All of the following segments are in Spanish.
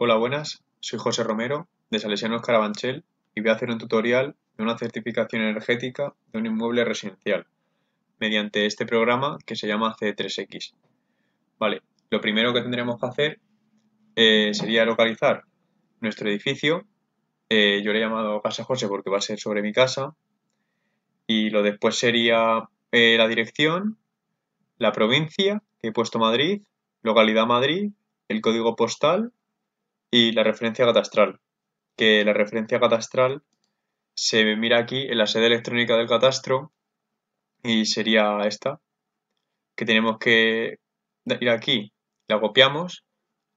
Hola buenas, soy José Romero de Salesianos Carabanchel y voy a hacer un tutorial de una certificación energética de un inmueble residencial mediante este programa que se llama C3X. Vale, lo primero que tendremos que hacer eh, sería localizar nuestro edificio. Eh, yo le he llamado Casa José porque va a ser sobre mi casa. Y lo después sería eh, la dirección, la provincia, que he puesto Madrid, localidad Madrid, el código postal y la referencia catastral, que la referencia catastral se mira aquí en la sede electrónica del catastro y sería esta, que tenemos que ir aquí, la copiamos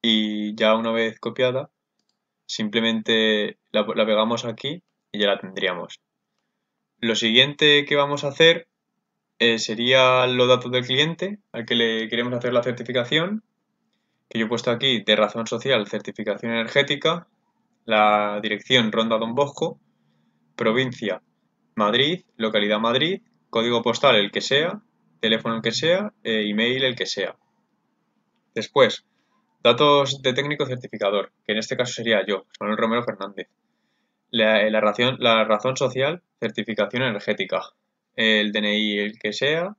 y ya una vez copiada simplemente la, pegamos aquí y ya la tendríamos. Lo siguiente que vamos a hacer eh, sería los datos del cliente al que le queremos hacer la certificación que yo he puesto aquí de razón social, certificación energética, la dirección Ronda Don Bosco, provincia Madrid, localidad Madrid, código postal el que sea, teléfono el que sea, e email el que sea. Después, datos de técnico certificador, que en este caso sería yo, Manuel Romero Fernández. la, razón, la razón social, certificación energética. El DNI el que sea,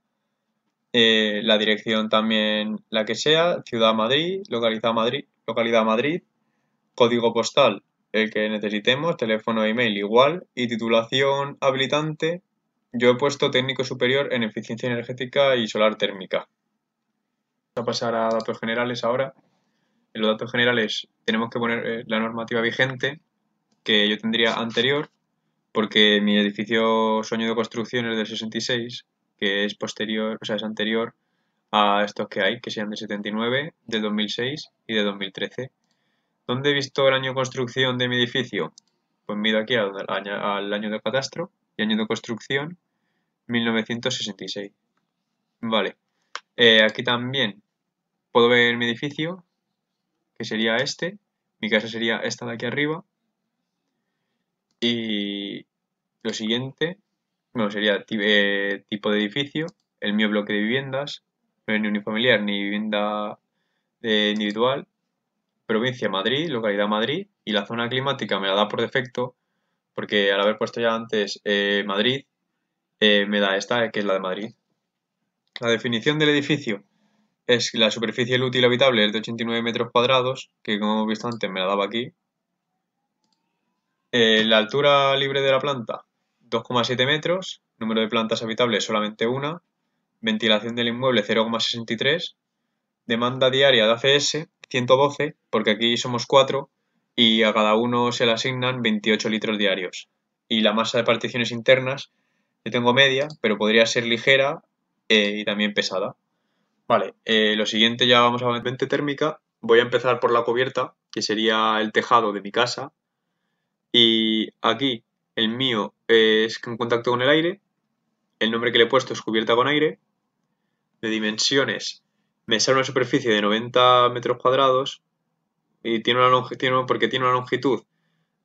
eh, la dirección también la que sea, Ciudad Madrid, localidad Madrid, localidad Madrid, código postal el que necesitemos, teléfono e email igual y titulación habilitante. Yo he puesto técnico superior en eficiencia energética y solar térmica. Vamos a pasar a datos generales ahora. En los datos generales tenemos que poner eh, la normativa vigente que yo tendría anterior porque mi edificio sueño de construcción es del 66 que es posterior, o sea, es anterior a estos que hay, que sean de 79, del 2006 y de 2013. ¿Dónde he visto el año de construcción de mi edificio? Pues mido aquí al, año de cadastro y año de construcción 1966. Vale. Eh, aquí también puedo ver mi edificio, que sería este. Mi casa sería esta de aquí arriba. Y lo siguiente bueno, sería eh, tipo de edificio, el mío bloque de viviendas, no es ni unifamiliar ni vivienda eh, individual, provincia Madrid, localidad Madrid, y la zona climática me la da por defecto, porque al haber puesto ya antes eh, Madrid, me da esta, que es la de Madrid. La definición del edificio es la superficie útil habitable es de 89 metros cuadrados, que como hemos visto antes me la daba aquí. la altura libre de la planta 2,7 metros, número de plantas habitables solamente una, ventilación del inmueble 0,63, demanda diaria de ACS 112, porque aquí somos cuatro y a cada uno se le asignan 28 litros diarios. Y la masa de particiones internas, yo tengo media, pero podría ser ligera eh, y también pesada. Vale, eh, lo siguiente ya vamos a la mente térmica. Voy a empezar por la cubierta, que sería el tejado de mi casa. Y aquí el mío es en contacto con el aire. El nombre que le he puesto es cubierta con aire. De dimensiones, me sale una superficie de 90 metros cuadrados y tiene una longitud, porque tiene una longitud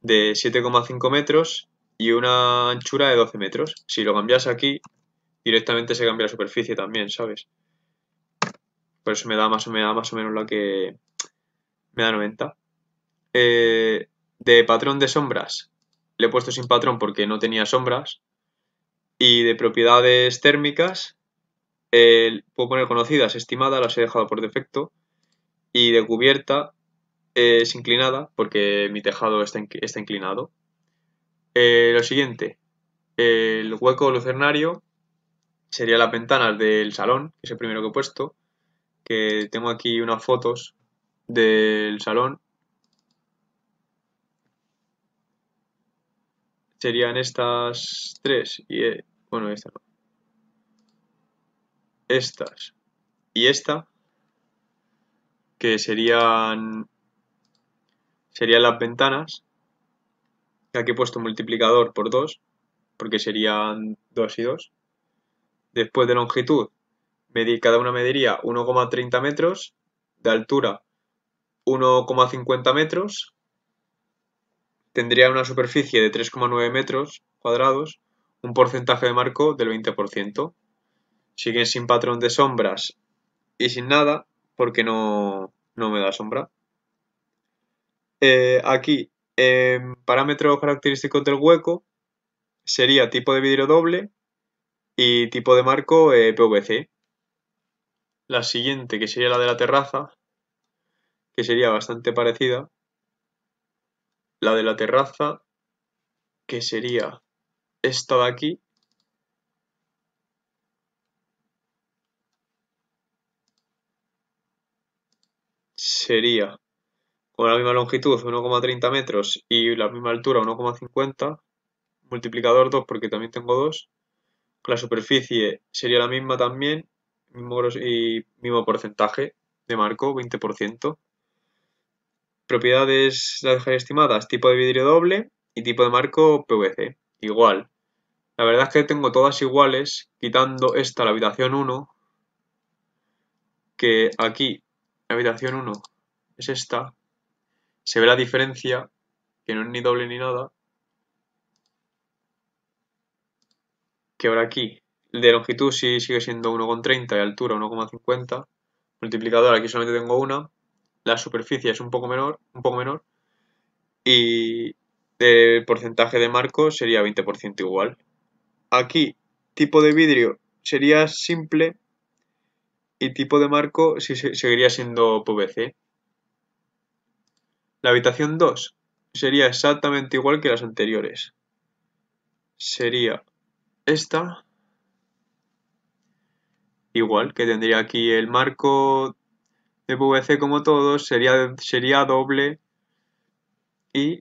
de 7,5 metros y una anchura de 12 metros. Si lo cambias aquí, directamente se cambia la superficie también, ¿sabes? Por eso me da más, o menos la que me da 90. Eh, de patrón de sombras, le he puesto sin patrón porque no tenía sombras. Y de propiedades térmicas, puedo poner conocidas, estimadas, las he dejado por defecto. Y de cubierta es inclinada porque mi tejado está, está inclinado. Eh, lo siguiente, el hueco lucernario sería las ventanas del salón, que es el primero que he puesto, que tengo aquí unas fotos del salón serían estas tres y e, bueno esta no. estas y esta que serían serían las ventanas aquí he puesto multiplicador por 2 porque serían dos y 2 después de longitud cada una mediría 1,30 metros de altura 1,50 metros tendría una superficie de 3,9 metros cuadrados, un porcentaje de marco del 20%. Siguen sin patrón de sombras y sin nada, porque no, me da sombra. Eh, aquí, em, parámetros característicos del hueco, sería tipo de vidrio doble y tipo de marco eh, PVC. La siguiente, que sería la de la terraza, que sería bastante parecida, la de la terraza, que sería esta de aquí. Sería con la misma longitud 1,30 metros y la misma altura 1,50, multiplicador 2 porque también tengo 2, la superficie sería la misma también y mismo porcentaje de marco, 20%. Propiedades las dejar estimadas, tipo de vidrio doble y tipo de marco PVC. Igual. La verdad es que tengo todas iguales, quitando esta, la habitación 1, que aquí, la habitación 1, es esta. Se ve la diferencia, que no es ni doble ni nada. Que ahora aquí, el de longitud sí sigue siendo 1,30 y altura 1,50. Multiplicador, aquí solamente tengo una la superficie es un poco menor, un poco menor y el porcentaje de marco sería 20% igual. Aquí, tipo de vidrio sería simple y tipo de marco seguiría siendo PVC. La habitación 2 sería exactamente igual que las anteriores. Sería esta igual que tendría aquí el marco de PVC como todos, sería, sería doble y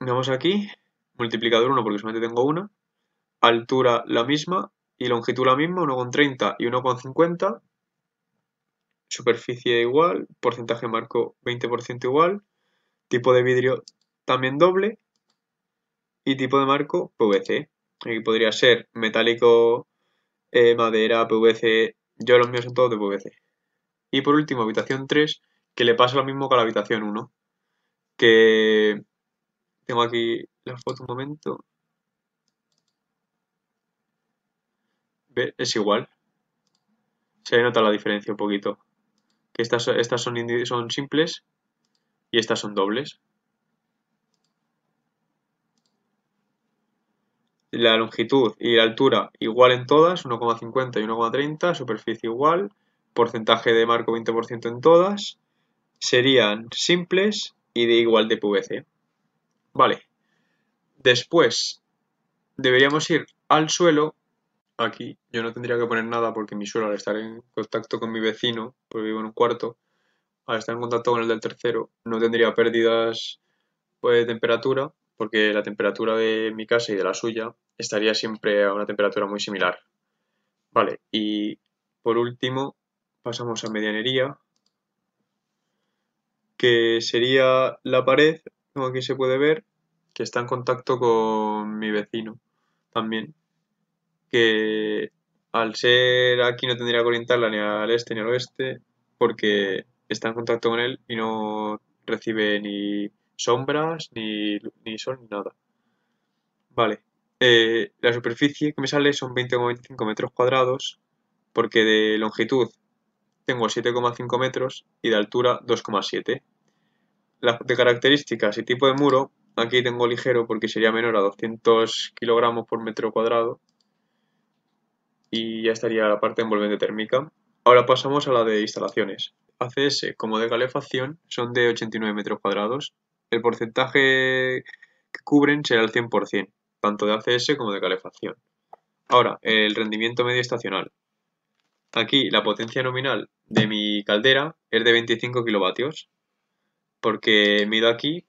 vamos aquí, multiplicador 1 porque solamente tengo una, altura la misma y longitud la misma, 1,30 y 1,50, superficie igual, porcentaje marco 20% igual, tipo de vidrio también doble y tipo de marco PVC. Aquí podría ser metálico, eh, madera, PVC, yo los míos son todos de PVC. Y por último, habitación 3, que le pasa lo mismo que a la habitación 1. Que tengo aquí la foto un momento. Es igual. Se nota la diferencia un poquito. Que estas, estas son, son simples y estas son dobles. La longitud y la altura igual en todas, 1,50 y 1,30, superficie igual, porcentaje de marco 20% en todas, serían simples y de igual de PVC. Vale, después deberíamos ir al suelo, aquí yo no tendría que poner nada porque mi suelo al estar en contacto con mi vecino, porque vivo en un cuarto, al estar en contacto con el del tercero no tendría pérdidas pues, de temperatura, porque la temperatura de mi casa y de la suya estaría siempre a una temperatura muy similar. Vale, y por último, pasamos a medianería, que sería la pared, como aquí se puede ver, que está en contacto con mi vecino también, que al ser aquí no tendría que orientarla ni al este ni al oeste, porque está en contacto con él y no recibe ni sombras, ni, ni sol, ni nada. Vale, eh, la superficie que me sale son 20 25 metros cuadrados, porque de longitud tengo 7,5 metros y de altura 2,7. Las de características y tipo de muro, aquí tengo ligero porque sería menor a 200 kilogramos por metro cuadrado. Y ya estaría la parte envolvente térmica. Ahora pasamos a la de instalaciones. ACS como de calefacción son de 89 metros cuadrados. El porcentaje que cubren será el 100%, tanto de ACS como de calefacción. Ahora, el rendimiento medio estacional. Aquí la potencia nominal de mi caldera es de 25 kilovatios, porque mido aquí,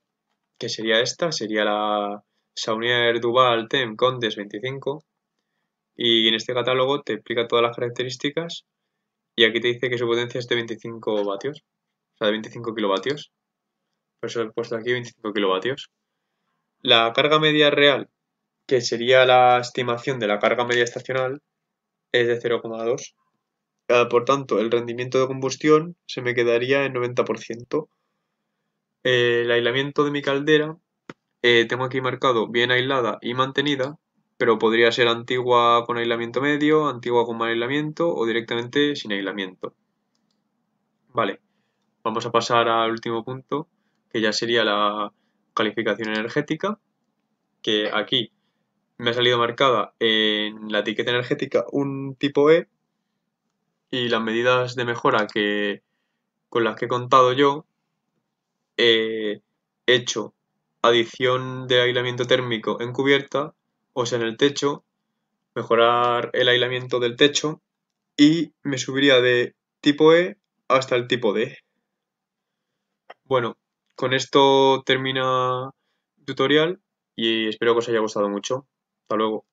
que sería esta, sería la Saunier Duval TEM Condes 25, y en este catálogo te explica todas las características, y aquí te dice que su potencia es de 25 vatios, o sea, de 25 kilovatios. Por eso he puesto aquí 25 kilovatios. La carga media real, que sería la estimación de la carga media estacional, es de 0,2 Ah, por tanto, el rendimiento de combustión se me quedaría en 90%. el aislamiento de mi caldera, eh, tengo aquí marcado bien aislada y mantenida, pero podría ser antigua con aislamiento medio, antigua con mal aislamiento o directamente sin aislamiento. Vale, vamos a pasar al último punto, que ya sería la calificación energética, que aquí me ha salido marcada en la etiqueta energética un tipo E y las medidas de mejora que, con las que he contado yo, he hecho adición de aislamiento térmico en cubierta, o sea, en el techo, mejorar el aislamiento del techo y me subiría de tipo E hasta el tipo D. Bueno, con esto termina el tutorial y espero que os haya gustado mucho. Hasta luego.